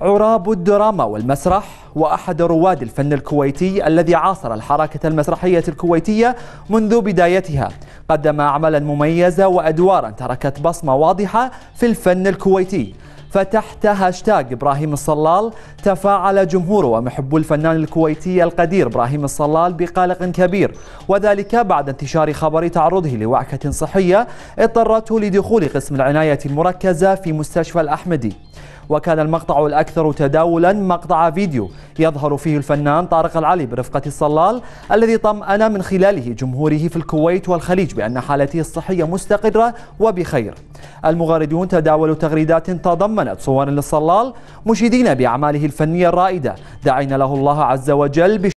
عراب الدراما والمسرح وأحد رواد الفن الكويتي الذي عاصر الحركة المسرحية الكويتية منذ بدايتها قدم أعمالا مميزة وأدوارا تركت بصمة واضحة في الفن الكويتي فتحت هاشتاج إبراهيم الصلال تفاعل جمهور ومحبو الفنان الكويتي القدير إبراهيم الصلال بقلق كبير وذلك بعد انتشار خبر تعرضه لوعكة صحية اضطرته لدخول قسم العناية المركزة في مستشفى الأحمدي وكان المقطع الأكثر تداولا مقطع فيديو يظهر فيه الفنان طارق العلي برفقة الصلال الذي طمأن من خلاله جمهوره في الكويت والخليج بأن حالته الصحية مستقرة وبخير المغردون تداولوا تغريدات تضمنت صور للصلال مشيدين بأعماله الفنية الرائدة دعينا له الله عز وجل